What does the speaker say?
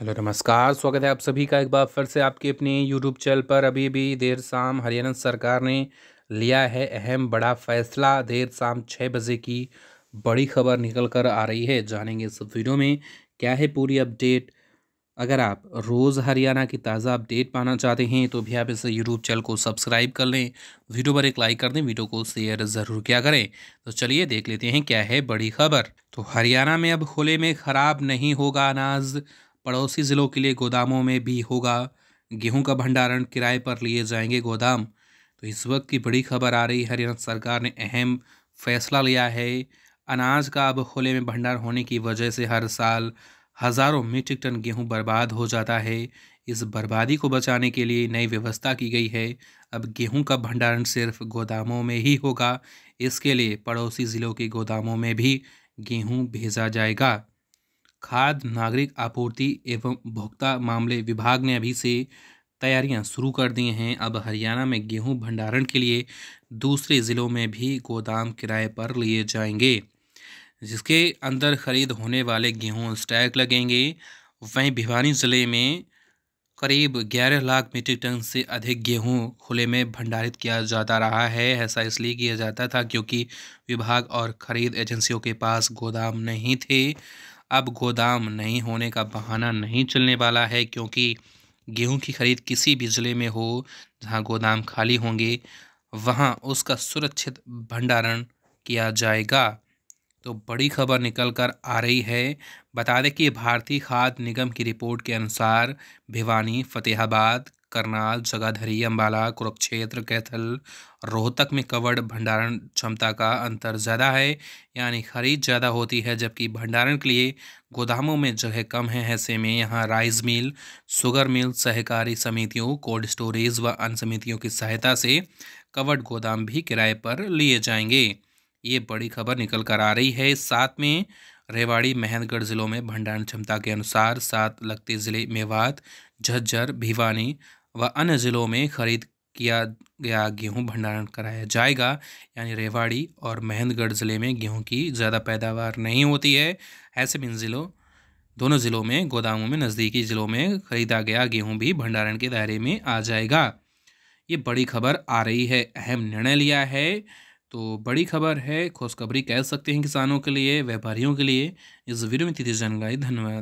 hello नमस्कार स्वागत है आप सभी का एक बार फिर से आपके अपने यूट्यूब चैनल पर अभी भी देर शाम हरियाणा सरकार ने लिया है अहम बड़ा फैसला देर शाम छः बजे की बड़ी खबर निकल कर आ रही है जानेंगे इस वीडियो में क्या है पूरी अपडेट अगर आप रोज़ हरियाणा की ताज़ा अपडेट पाना चाहते हैं तो भी आप इस यूट्यूब चैनल को सब्सक्राइब कर लें वीडियो पर एक लाइक कर दें वीडियो को शेयर ज़रूर किया करें तो चलिए देख लेते हैं क्या है बड़ी खबर तो हरियाणा में अब खुले में ख़राब नहीं होगा अनाज पड़ोसी ज़िलों के लिए गोदामों में भी होगा गेहूं का भंडारण किराए पर लिए जाएंगे गोदाम तो इस वक्त की बड़ी खबर आ रही हरियाणा सरकार ने अहम फैसला लिया है अनाज का अब खुले में भंडार होने की वजह से हर साल हज़ारों मीट्रिक टन गेहूं बर्बाद हो जाता है इस बर्बादी को बचाने के लिए नई व्यवस्था की गई है अब गेहूं का भंडारण सिर्फ गोदामों में ही होगा इसके लिए पड़ोसी ज़िलों के गोदामों में भी गेहूं भेजा जाएगा खाद्य नागरिक आपूर्ति एवं उपभोक्ता मामले विभाग ने अभी से तैयारियां शुरू कर दी हैं अब हरियाणा में गेहूं भंडारण के लिए दूसरे ज़िलों में भी गोदाम किराए पर लिए जाएंगे जिसके अंदर खरीद होने वाले गेहूं स्टैक लगेंगे वहीं भिवानी ज़िले में करीब 11 लाख मीट्रिक टन से अधिक गेहूं खुले में भंडारित किया जाता रहा है ऐसा इसलिए किया जाता था क्योंकि विभाग और खरीद एजेंसियों के पास गोदाम नहीं थे अब गोदाम नहीं होने का बहाना नहीं चलने वाला है क्योंकि गेहूं की खरीद किसी भी ज़िले में हो जहां गोदाम खाली होंगे वहां उसका सुरक्षित भंडारण किया जाएगा तो बड़ी खबर निकल कर आ रही है बता दें कि भारतीय खाद्य निगम की रिपोर्ट के अनुसार भिवानी फतेहाबाद करनाल जगाधरी अम्बाला कुरुक्षेत्र कैथल रोहतक में कवर्ड भंडारण क्षमता का अंतर ज़्यादा है यानी खरीद ज़्यादा होती है जबकि भंडारण के लिए गोदामों में जगह कम है ऐसे में यहाँ राइस मिल सुगर मिल सहकारी समितियों कोल्ड स्टोरेज व अन्य समितियों की सहायता से कवर्ड गोदाम भी किराए पर लिए जाएंगे ये बड़ी खबर निकल कर आ रही है साथ में रेवाड़ी मेहंदगढ़ ज़िलों में भंडारण क्षमता के अनुसार सात लगते ज़िले मेवात झज्जर भिवानी व अन्य ज़िलों में खरीद किया गया गेहूं भंडारण कराया जाएगा यानी रेवाड़ी और महेंद्रगढ़ ज़िले में गेहूं की ज़्यादा पैदावार नहीं होती है ऐसे भी इन ज़िलों दोनों ज़िलों में गोदामों में नज़दीकी ज़िलों में खरीदा गया गेहूं भी भंडारण के दायरे में आ जाएगा ये बड़ी खबर आ रही है अहम निर्णय लिया है तो बड़ी खबर है खुशखबरी कह सकते हैं किसानों के लिए व्यापारियों के लिए इस वीडियो में तिथि जानकारी धन्यवाद